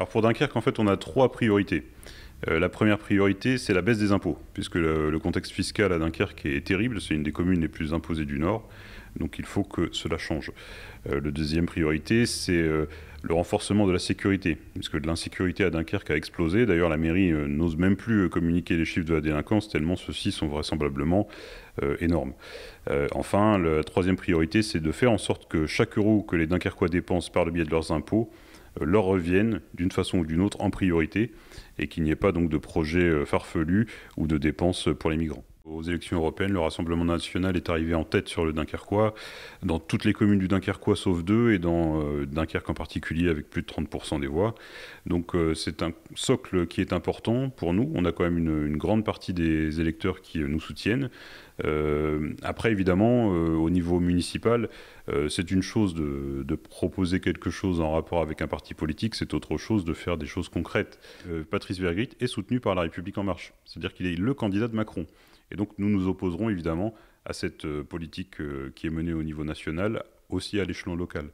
Alors pour Dunkerque, en fait, on a trois priorités. Euh, la première priorité, c'est la baisse des impôts, puisque le, le contexte fiscal à Dunkerque est terrible, c'est une des communes les plus imposées du Nord. Donc il faut que cela change. Euh, le deuxième priorité, c'est euh, le renforcement de la sécurité, puisque l'insécurité à Dunkerque a explosé. D'ailleurs, la mairie euh, n'ose même plus communiquer les chiffres de la délinquance, tellement ceux-ci sont vraisemblablement énormes. enfin, la troisième priorité, c'est de faire en sorte que chaque euro que les Dunkerquois dépensent par le biais de leurs impôts leur revienne d'une façon ou d'une autre en priorité, et qu'il n'y ait pas donc de projet farfelu ou de dépenses pour les migrants. Aux élections européennes, le Rassemblement national est arrivé en tête sur le Dunkerquois, dans toutes les communes du Dunkerquois sauf deux, et dans euh, Dunkerque en particulier, avec plus de 30% des voix. Donc euh, c'est un socle qui est important pour nous. On a quand même une, grande partie des électeurs qui euh, nous soutiennent. après, évidemment, au niveau municipal, c'est une chose de, de, proposer quelque chose en rapport avec un parti politique, c'est autre chose de faire des choses concrètes. Patrice Vergrit est soutenu par La République En Marche, c'est-à-dire qu'il est le candidat de Macron. Et donc nous nous opposerons évidemment à cette euh, politique euh, qui est menée au niveau national, aussi à l'échelon local.